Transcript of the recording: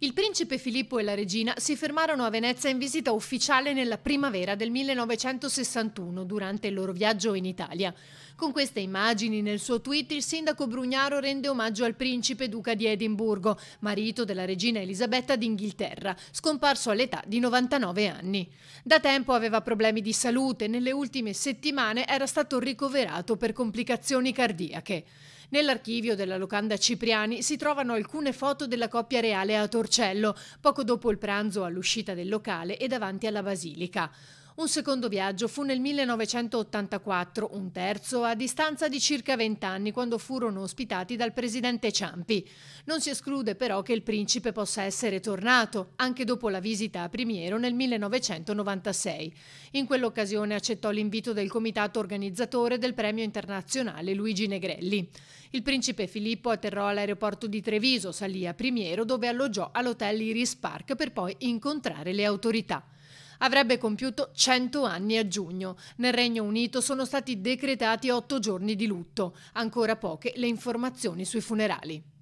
Il principe Filippo e la regina si fermarono a Venezia in visita ufficiale nella primavera del 1961 durante il loro viaggio in Italia. Con queste immagini nel suo tweet il sindaco Brugnaro rende omaggio al principe duca di Edimburgo, marito della regina Elisabetta d'Inghilterra, scomparso all'età di 99 anni. Da tempo aveva problemi di salute e nelle ultime settimane era stato ricoverato per complicazioni cardiache. Nell'archivio della locanda Cipriani si trovano alcune foto della coppia reale a Torcello, poco dopo il pranzo all'uscita del locale e davanti alla basilica. Un secondo viaggio fu nel 1984, un terzo a distanza di circa 20 anni quando furono ospitati dal presidente Ciampi. Non si esclude però che il principe possa essere tornato, anche dopo la visita a Primiero nel 1996. In quell'occasione accettò l'invito del comitato organizzatore del premio internazionale Luigi Negrelli. Il principe Filippo atterrò all'aeroporto di Treviso, salì a Primiero dove alloggiò all'hotel Iris Park per poi incontrare le autorità avrebbe compiuto 100 anni a giugno. Nel Regno Unito sono stati decretati 8 giorni di lutto, ancora poche le informazioni sui funerali.